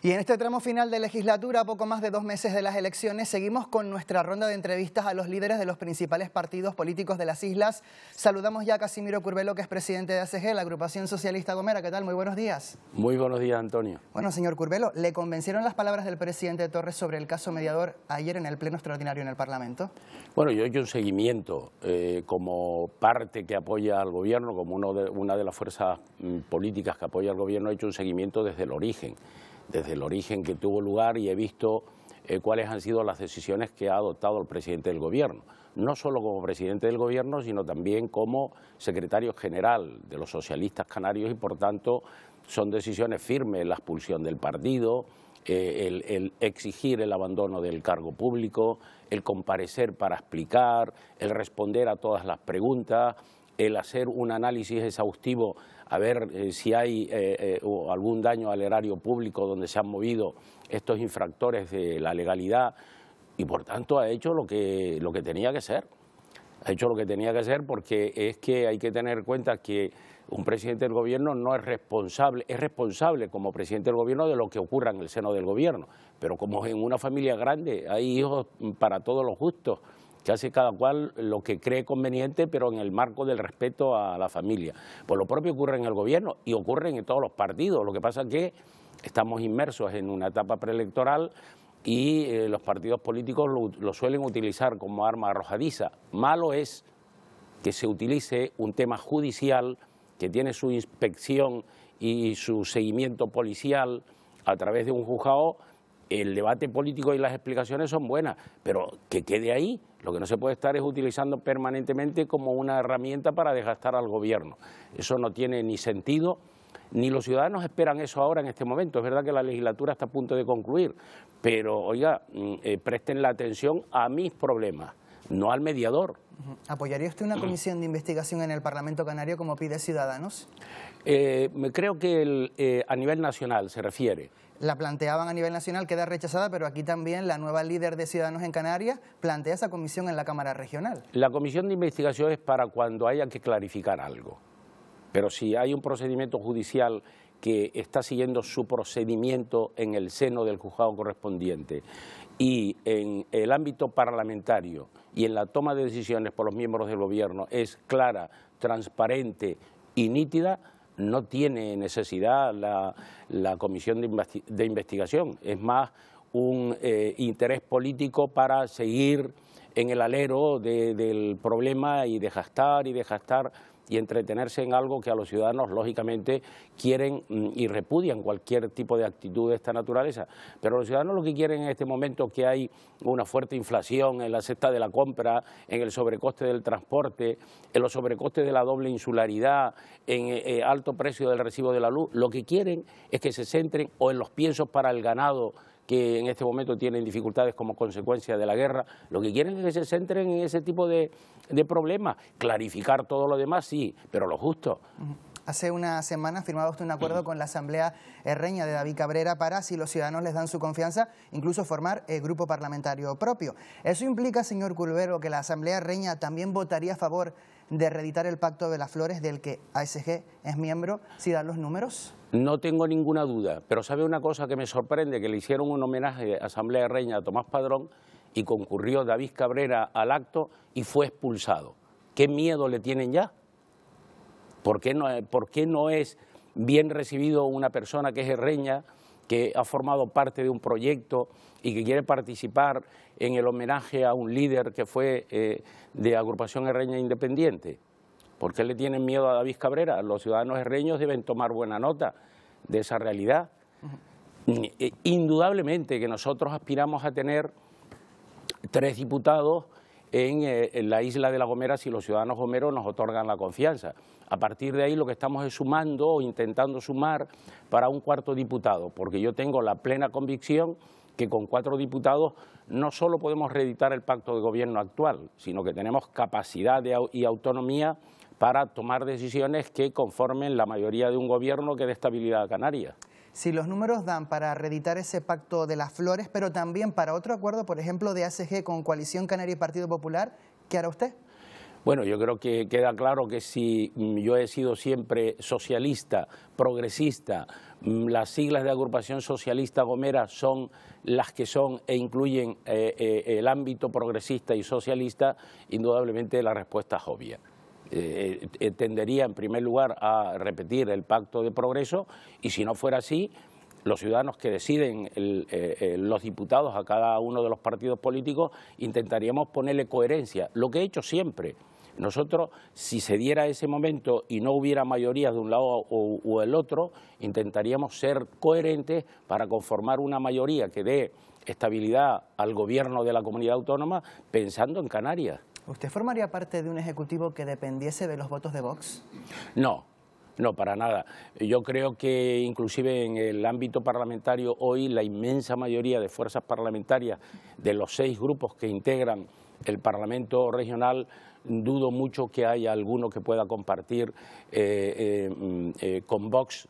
Y en este tramo final de legislatura, a poco más de dos meses de las elecciones, seguimos con nuestra ronda de entrevistas a los líderes de los principales partidos políticos de las islas. Saludamos ya a Casimiro Curvelo, que es presidente de ACG, la agrupación socialista Gomera. ¿Qué tal? Muy buenos días. Muy buenos días, Antonio. Bueno, señor Curbelo, ¿le convencieron las palabras del presidente Torres sobre el caso mediador ayer en el Pleno Extraordinario en el Parlamento? Bueno, yo he hecho un seguimiento eh, como parte que apoya al gobierno, como una de las fuerzas mm, políticas que apoya al gobierno, he hecho un seguimiento desde el origen desde el origen que tuvo lugar y he visto eh, cuáles han sido las decisiones que ha adoptado el presidente del Gobierno, no solo como presidente del Gobierno, sino también como secretario general de los socialistas canarios y, por tanto, son decisiones firmes, la expulsión del partido, eh, el, exigir el abandono del cargo público, el comparecer para explicar, el responder a todas las preguntas, el hacer un análisis exhaustivo a ver eh, si hay eh, eh, algún daño al erario público donde se han movido estos infractores de la legalidad y por tanto ha hecho lo que, lo que tenía que ser. Ha hecho lo que tenía que ser porque es que hay que tener en cuenta que un presidente del gobierno no es responsable, es responsable como presidente del gobierno de lo que ocurra en el seno del gobierno, pero como en una familia grande hay hijos para todos los justos, que hace cada cual lo que cree conveniente, pero en el marco del respeto a la familia. Pues lo propio ocurre en el gobierno y ocurre en todos los partidos. Lo que pasa es que estamos inmersos en una etapa preelectoral y eh, los partidos políticos lo suelen utilizar como arma arrojadiza. Malo es que se utilice un tema judicial que tiene su inspección y su seguimiento policial a través de un juzgado el debate político y las explicaciones son buenas, pero que quede ahí. Lo que no se puede estar es utilizando permanentemente como una herramienta para desgastar al gobierno. Eso no tiene ni sentido, ni los ciudadanos esperan eso ahora en este momento. Es verdad que la legislatura está a punto de concluir, pero oiga, mm, eh, presten la atención a mis problemas, no al mediador. ¿Apoyaría usted una mm. comisión de investigación en el Parlamento Canario como pide Ciudadanos? Eh, me creo que eh, a nivel nacional se refiere la planteaban a nivel nacional, queda rechazada, pero aquí también la nueva líder de Ciudadanos en Canarias plantea esa comisión en la Cámara Regional. La comisión de investigación es para cuando haya que clarificar algo. Pero si hay un procedimiento judicial que está siguiendo su procedimiento en el seno del juzgado correspondiente y en el ámbito parlamentario y en la toma de decisiones por los miembros del gobierno es clara, transparente y nítida, no tiene necesidad la, comisión de, de, investigación, es más un eh, interés político para seguir en el alero del problema y de gastar y de gastar y entretenerse en algo que a los ciudadanos, lógicamente, quieren mm, y repudian cualquier tipo de actitud de esta naturaleza. Pero los ciudadanos lo que quieren en este momento que hay una fuerte inflación en la cesta de la compra, en el sobrecoste del transporte, en los sobrecostes de la doble insularidad, en el eh, eh, alto precio del recibo de la luz, lo que quieren es que se centren o en los piensos para el ganado que en este momento tienen dificultades como consecuencia de la guerra. Lo que quieren es que se centren en ese tipo de, problemas. Clarificar todo lo demás, sí, pero lo justo. Hace una semana firmaba usted un acuerdo mm. con la Asamblea Reña de David Cabrera para, si los ciudadanos les dan su confianza, incluso formar el eh, grupo parlamentario propio. ¿Eso implica, señor Culvero, que la Asamblea Reña también votaría a favor de reeditar el Pacto de las Flores del que ASG es miembro, si dan los números? No tengo ninguna duda, pero ¿sabe una cosa que me sorprende? Que le hicieron un homenaje a Asamblea Reña a Tomás Padrón y concurrió David Cabrera al acto y fue expulsado. ¿Qué miedo le tienen ya? ¿Por qué no, eh, no es bien recibido una persona que es herreña, que ha formado parte de un proyecto y que quiere participar en el homenaje a un líder que fue eh, de agrupación herreña independiente? ¿Por qué le tienen miedo a David Cabrera? Los ciudadanos herreños deben tomar buena nota de esa realidad. Eh, indudablemente que nosotros aspiramos a tener tres diputados eh, en, la isla de La Gomera si los ciudadanos gomeros nos otorgan la confianza. A partir de ahí lo que estamos es sumando o intentando sumar para un cuarto diputado, porque yo tengo la plena convicción que con cuatro diputados no solo podemos reeditar el pacto de gobierno actual, sino que tenemos capacidad y autonomía para tomar decisiones que conformen la mayoría de un gobierno que dé estabilidad a Canarias si los números dan para reeditar ese pacto de las flores, pero también para otro acuerdo, por ejemplo, de ACG con Coalición Canaria y Partido Popular, ¿qué hará usted? Bueno, yo creo que queda claro que si mm, yo he sido siempre socialista, progresista, mm, las siglas de agrupación socialista Gomera son las que son e incluyen eh, eh, el ámbito progresista y socialista, indudablemente la respuesta es obvia. Eh, tendería en primer lugar a repetir el pacto de progreso y si no fuera así, los ciudadanos que deciden eh, eh, los diputados a cada uno de los partidos políticos intentaríamos ponerle coherencia, lo que he hecho siempre. Nosotros, si se diera ese momento y no hubiera mayorías de un lado o, o el otro, intentaríamos ser coherentes para conformar una mayoría que dé estabilidad al gobierno de la comunidad autónoma pensando en Canarias. ¿Usted formaría parte de un ejecutivo que dependiese de los votos de Vox? No, no, para nada. Yo creo que inclusive en el ámbito parlamentario hoy la inmensa mayoría de fuerzas parlamentarias de los seis grupos que integran el Parlamento regional dudo mucho que haya alguno que pueda compartir eh, eh, mm, eh, con Vox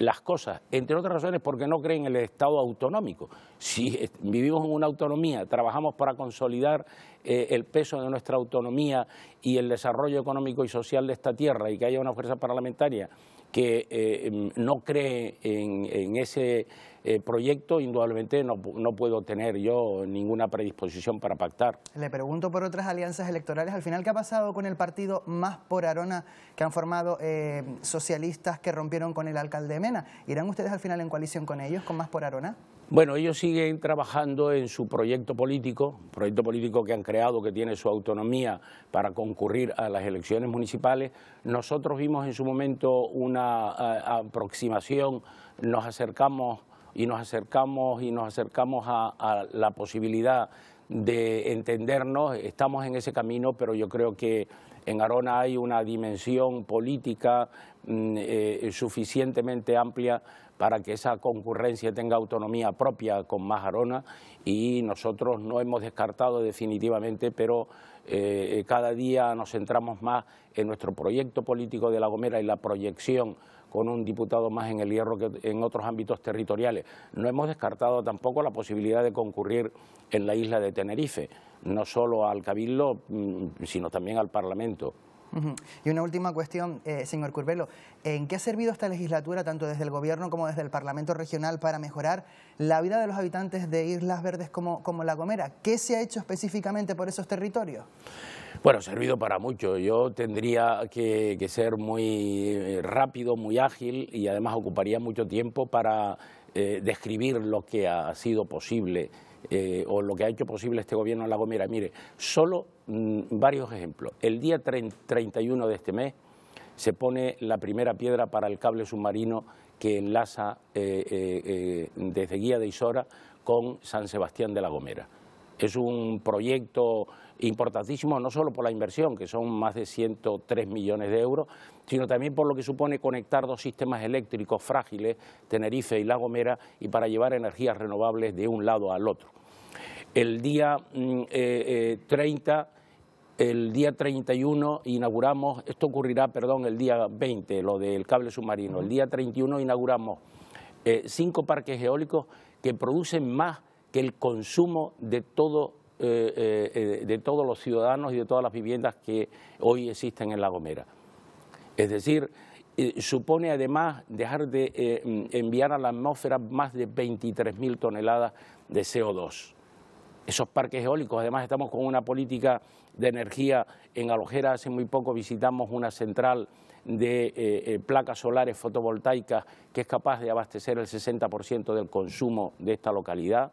las cosas, entre otras razones porque no creen en el Estado autonómico. Si vivimos en una autonomía, trabajamos para consolidar eh, el peso de nuestra autonomía y el desarrollo económico y social de esta tierra y que haya una fuerza parlamentaria que eh, em, no cree en, ese eh, proyecto, indudablemente no, no, puedo tener yo ninguna predisposición para pactar. Le pregunto por otras alianzas electorales. Al final, ¿qué ha pasado con el partido Más por Arona que han formado eh, socialistas que rompieron con el alcalde Mena? ¿Irán ustedes al final en coalición con ellos, con Más por Arona? Bueno, ellos siguen trabajando en su proyecto político, proyecto político que han creado, que tiene su autonomía para concurrir a las elecciones municipales. Nosotros vimos en su momento una eh, aproximación, nos acercamos y nos acercamos y nos acercamos a la posibilidad de entendernos, estamos en ese camino, pero yo creo que en Arona hay una dimensión política mm, eh, suficientemente amplia para que esa concurrencia tenga autonomía propia con más Arona y nosotros no hemos descartado definitivamente, pero eh, eh, cada día nos centramos más en nuestro proyecto político de La Gomera y la proyección con un diputado más en el hierro que en otros ámbitos territoriales. No hemos descartado tampoco la posibilidad de concurrir en la isla de Tenerife, no solo al Cabildo, mm, sino también al Parlamento. Y una última cuestión, eh, señor Curbelo. ¿En qué ha servido esta legislatura, tanto desde el Gobierno como desde el Parlamento Regional, para mejorar la vida de los habitantes de Islas Verdes como, La Gomera? ¿Qué se ha hecho específicamente por esos territorios? Bueno, ha servido para mucho. Yo tendría que, ser muy eh, rápido, muy ágil y además ocuparía mucho tiempo para eh, describir lo que ha sido posible eh, o lo que ha hecho posible este gobierno en La Gomera. Mire, solo mm, varios ejemplos. El día 31 de este mes se pone la primera piedra para el cable submarino que enlaza eh, eh, desde Guía de Isora con San Sebastián de La Gomera. Es un proyecto importantísimo no solo por la inversión, que son más de 103 millones de euros, sino también por lo que supone conectar dos sistemas eléctricos frágiles, Tenerife y La Gomera, y para llevar energías renovables de un lado al otro. El día 30 mm, eh, eh, el día 31 inauguramos, esto ocurrirá, perdón, el día 20, lo del cable submarino, el día 31 inauguramos eh, cinco parques eólicos que producen más que el consumo de todo eh, eh, de todos los ciudadanos y de todas las viviendas que hoy existen en La Gomera. Es decir, eh, supone además dejar de enviar a la atmósfera más de 23.000 toneladas de CO2. Esos parques eólicos, además estamos con una política de energía en Alojera, hace muy poco visitamos una central de placas solares fotovoltaicas que es capaz de abastecer el 60% del consumo de esta localidad.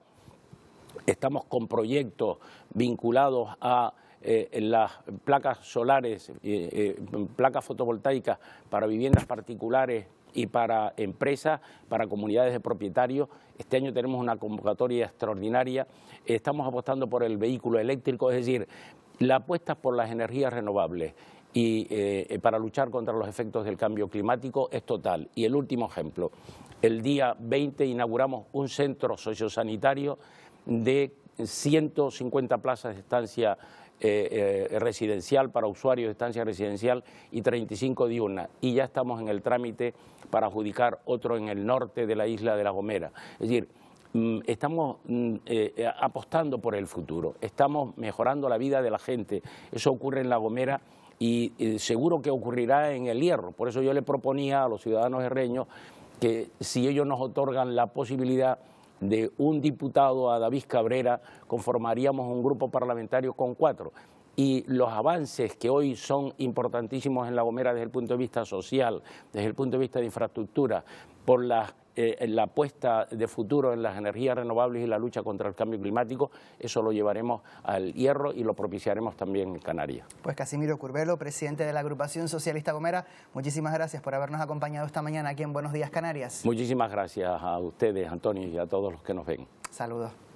Estamos con proyectos vinculados a eh, las placas solares, eh, eh, placas fotovoltaicas para viviendas particulares y para empresas, para comunidades de propietarios. Este año tenemos una convocatoria extraordinaria. Estamos apostando por el vehículo eléctrico, es decir, la apuesta por las energías renovables y para luchar contra los efectos del cambio climático es total. Y el último ejemplo, el día 20 inauguramos un centro sociosanitario de 150 plazas de estancia eh, eh, residencial para usuarios de estancia residencial y 35 diurnas. Y ya estamos en el trámite para adjudicar otro en el norte de la isla de La Gomera. Es decir, mm, estamos mm, eh, apostando por el futuro, estamos mejorando la vida de la gente. Eso ocurre en La Gomera y seguro que ocurrirá en el hierro. Por eso yo le proponía a los ciudadanos herreños que si ellos nos otorgan la posibilidad de un diputado a David Cabrera, conformaríamos un grupo parlamentario con cuatro. Y los avances que hoy son importantísimos en La Gomera desde el punto de vista social, desde el punto de vista de infraestructura, por las eh, la apuesta de futuro en las energías renovables y la lucha contra el cambio climático, eso lo llevaremos al hierro y lo propiciaremos también en Canarias. Pues Casimiro Curbelo, presidente de la agrupación socialista Gomera, muchísimas gracias por habernos acompañado esta mañana aquí en Buenos Días Canarias. Muchísimas gracias a ustedes, Antonio, y a todos los que nos ven. Saludos.